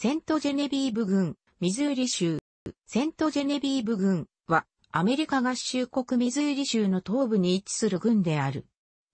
セントジェネビーブ郡、ミズーリ州。セントジェネビーブ郡は、アメリカ合衆国ミズーリ州の東部に位置する郡である。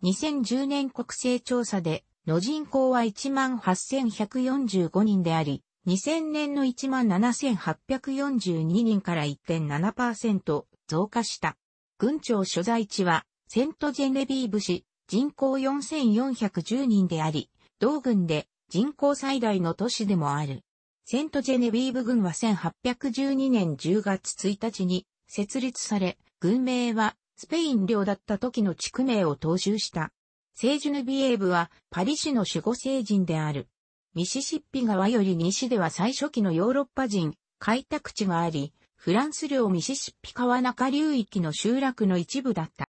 2010年国勢調査で、の人口は18,145人であり、2000年の17,842人から1.7%増加した。郡庁所在地は、セントジェネビーブ市、人口4410人であり、同郡で人口最大の都市でもある。セントジェネビーブ軍は1812年10月1日に設立され、軍名はスペイン領だった時の地区名を踏襲した。セージュヌビエーブはパリ市の守護聖人である。ミシシッピ川より西では最初期のヨーロッパ人開拓地があり、フランス領ミシシッピ川中流域の集落の一部だった。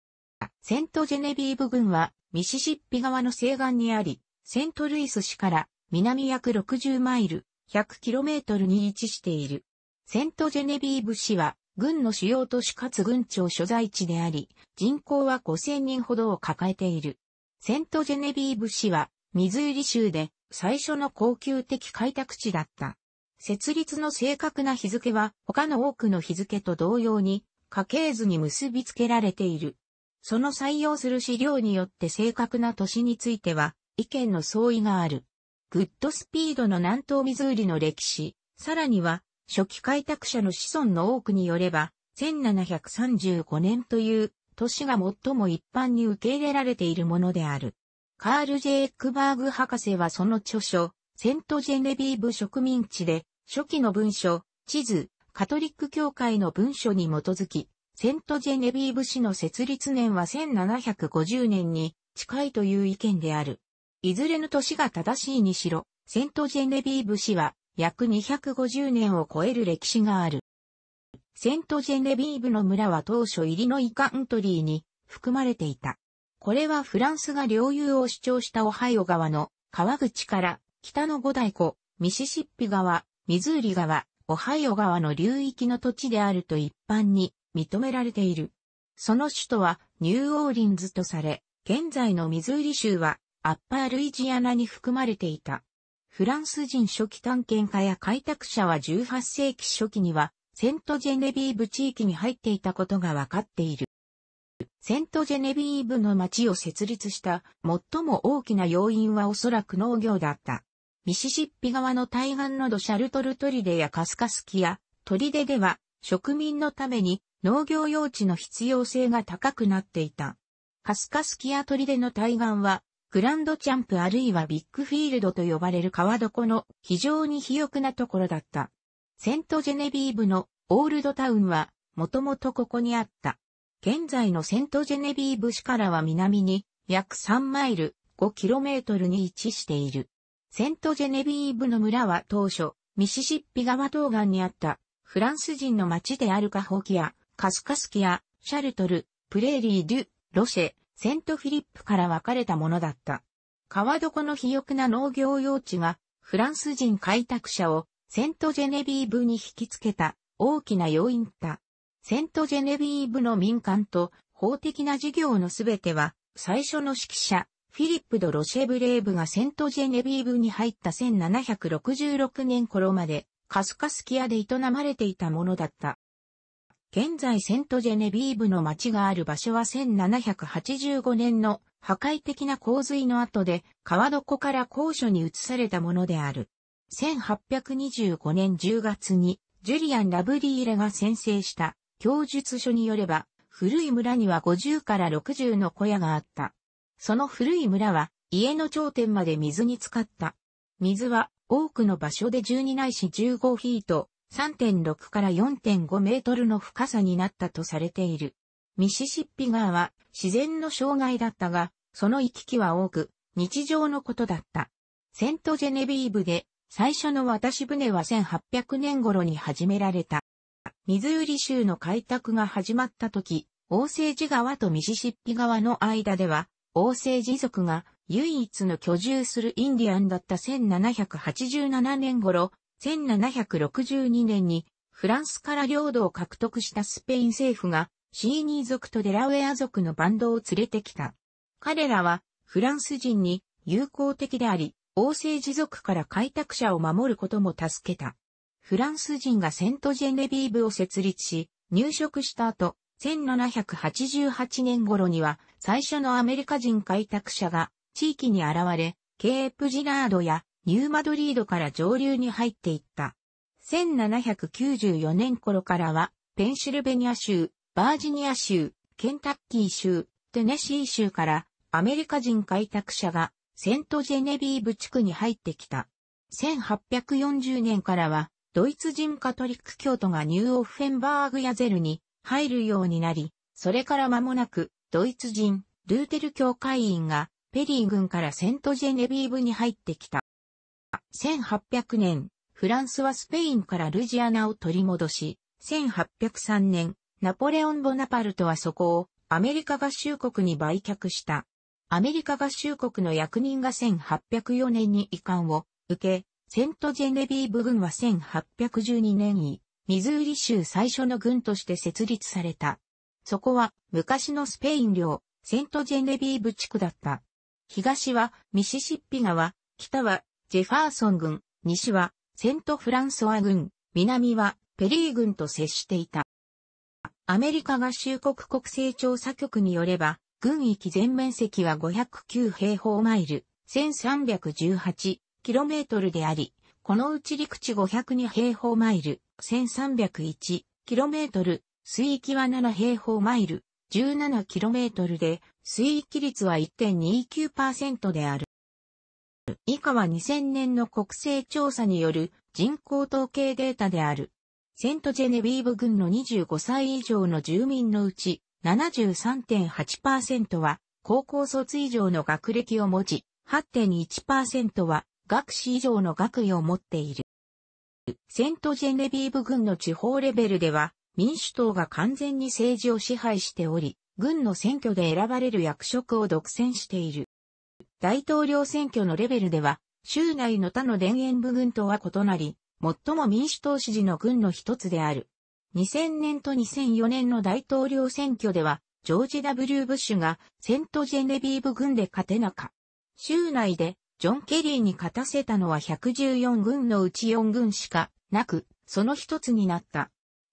セントジェネビーブ軍はミシシッピ川の西岸にあり、セントルイス市から南約60マイル、100km に位置している。セントジェネビーブ市は、軍の主要都市かつ軍庁所在地であり、人口は5000人ほどを抱えている。セントジェネビーブ市は、ミズーリ州で最初の恒久的開拓地だった。設立の正確な日付は他の多くの日付と同様に家系図に結びつけられている。その採用する資料によって正確な年については意見の相違がある。グッドスピードの南東ミズーリの歴史、さらには、初期開拓者の子孫の多くによれば、1735年という年が最も一般に受け入れられているものである。カール・ジェイックバーグ博士はその著書、セント・ジェネビーブ植民地で、初期の文書、地図、カトリック教会の文書に基づき、セント・ジェネビーブ市の設立年は1750年に近いという意見である。いずれの年が正しいにしろ、セントジェネビーブ氏は約250年を超える歴史がある。セントジェネビーブの村は当初イリノイカントリーに含まれていた。これはフランスが領有を主張したオハイオ川の川口から北の五大湖、ミシシッピ川、ミズーリ川、オハイオ川の流域の土地であると一般に認められている。その首都はニューオーリンズとされ、現在のミズーリ州はアッパールイジアナに含まれていた。フランス人初期探検家や開拓者は18世紀初期には、セントジェネビーブ地域に入っていたことがわかっている。セントジェネビーブの町を設立した最も大きな要因はおそらく農業だった。ミシシッピ川の対岸のドシャルトルトリデやカスカスキやトリデでは植民のために農業用地の必要性が高くなっていた。カスカスキアトリデの対岸はグランドチャンプあるいはビッグフィールドと呼ばれる川床の非常に肥沃なところだった。セントジェネビーブのオールドタウンはもともとここにあった。現在のセントジェネビーブ市からは南に約3マイル 5km に位置している。セントジェネビーブの村は当初、ミシシッピ川東岸にあったフランス人の町であるカホキア、カスカスキア、シャルトル、プレーリー・デュ・ロシェ、セントフィリップから分かれたものだった。川床の肥沃な農業用地が、フランス人開拓者をセントジェネビーブに引きつけた大きな要因だ。セントジェネビーブの民間と法的な事業のすべては、最初の指揮者、フィリップ・ド・ロシェブレーブがセントジェネビーブに入った1766年頃まで、カスカスキアで営まれていたものだった。現在セントジェネビーブの町がある場所は1785年の破壊的な洪水の後で川床から高所に移されたものである。1825年10月にジュリアン・ラブリーレが先制した供述書によれば古い村には50から60の小屋があった。その古い村は家の頂点まで水に浸かった。水は多くの場所で12ないし15フィート3.6から4.5メートルの深さになったとされている。ミシシッピ川は自然の障害だったが、その行き来は多く、日常のことだった。セントジェネビーブで最初の渡し船は1800年頃に始められた。ミズーリ州の開拓が始まった時、王政寺川とミシシッピ川の間では、王政寺族が唯一の居住するインディアンだった1787年頃、1762年にフランスから領土を獲得したスペイン政府がシーニー族とデラウェア族のバンドを連れてきた。彼らはフランス人に友好的であり、王政持続から開拓者を守ることも助けた。フランス人がセントジェネビーブを設立し、入植した後、1788年頃には最初のアメリカ人開拓者が地域に現れ、ケープジラードやニューマドリードから上流に入っていった。1794年頃からは、ペンシルベニア州、バージニア州、ケンタッキー州、テネシー州からアメリカ人開拓者がセントジェネビーブ地区に入ってきた。1840年からはドイツ人カトリック教徒がニューオフェンバーグやゼルに入るようになり、それから間もなくドイツ人ルーテル教会員がペリー軍からセントジェネビーブに入ってきた。1800年、フランスはスペインからルジアナを取り戻し、1803年、ナポレオン・ボナパルトはそこをアメリカ合衆国に売却した。アメリカ合衆国の役人が1804年に遺憾を受け、セントジェネビーブ軍は1812年に、ミズーリ州最初の軍として設立された。そこは昔のスペイン領、セントジェネビーブ地区だった。東はミシシッピ川、北はジェファーソン軍、西はセントフランソワ軍、南はペリー軍と接していた。アメリカ合衆国国勢調査局によれば、軍域全面積は509平方マイル、1318キロメートルであり、このうち陸地502平方マイル、1301キロメートル、水域は7平方マイル、17キロメートルで、水域率は1.29%である。以下は2000年の国勢調査による人口統計データである。セントジェネビーブ郡の25歳以上の住民のうち73.8%は高校卒以上の学歴を持ち、8.1%は学士以上の学位を持っている。セントジェネビーブ郡の地方レベルでは民主党が完全に政治を支配しており、軍の選挙で選ばれる役職を独占している。大統領選挙のレベルでは、州内の他の田園部軍とは異なり、最も民主党支持の軍の一つである。2000年と2004年の大統領選挙では、ジョージ・ W・ ブッシュがセント・ジェネビーブ軍で勝てなか。州内でジョン・ケリーに勝たせたのは114軍のうち4軍しかなく、その一つになった。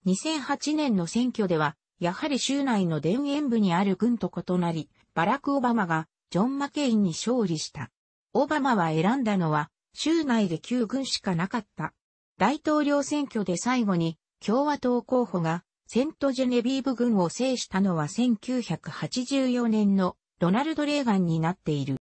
2008年の選挙では、やはり州内の田園部にある軍と異なり、バラク・オバマがジョン・マケインに勝利した。オバマは選んだのは、州内で旧軍しかなかった。大統領選挙で最後に共和党候補がセントジェネビーブ軍を制したのは1984年のロナルド・レーガンになっている。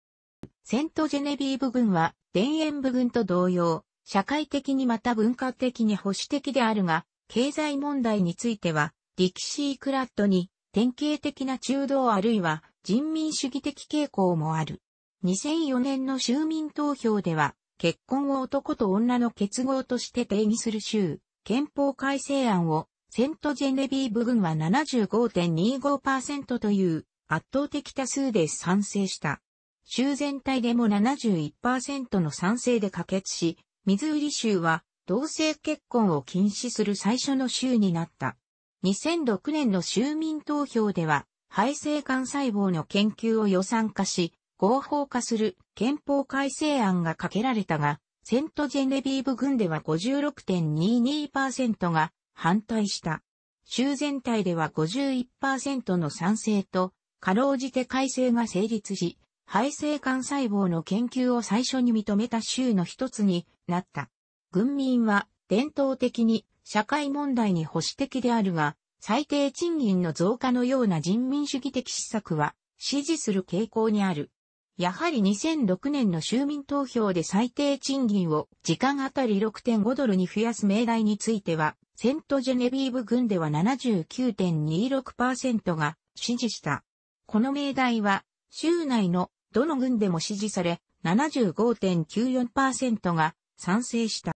セントジェネビーブ軍は田園部軍と同様、社会的にまた文化的に保守的であるが、経済問題については、ディキシー・クラッドに典型的な中道あるいは人民主義的傾向もある。2004年の州民投票では、結婚を男と女の結合として定義する州、憲法改正案を、セントジェネビーブ軍は75.25%という圧倒的多数で賛成した。州全体でも71%の賛成で可決し、ミズーリ州は同性結婚を禁止する最初の州になった。2006年の州民投票では、肺性幹細胞の研究を予算化し、合法化する憲法改正案がかけられたが、セントジェネビーブ軍では56.22%が反対した。州全体では51%の賛成と、かろうじて改正が成立し、肺性幹細胞の研究を最初に認めた州の一つになった。軍民は伝統的に社会問題に保守的であるが、最低賃金の増加のような人民主義的施策は支持する傾向にある。やはり2006年の就民投票で最低賃金を時間あたり6.5ドルに増やす命題については、セントジェネビーブ軍では79.26%が支持した。この命題は、州内のどの軍でも支持され、75.94%が賛成した。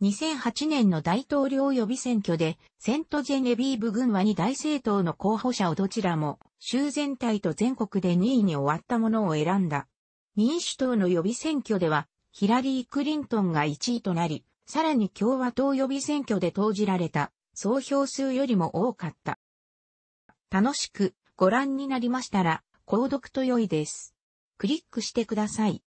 2008年の大統領予備選挙で、セントジェネビーブ軍は2大政党の候補者をどちらも、州全体と全国で2位に終わったものを選んだ。民主党の予備選挙では、ヒラリー・クリントンが1位となり、さらに共和党予備選挙で投じられた、総票数よりも多かった。楽しくご覧になりましたら、購読と良いです。クリックしてください。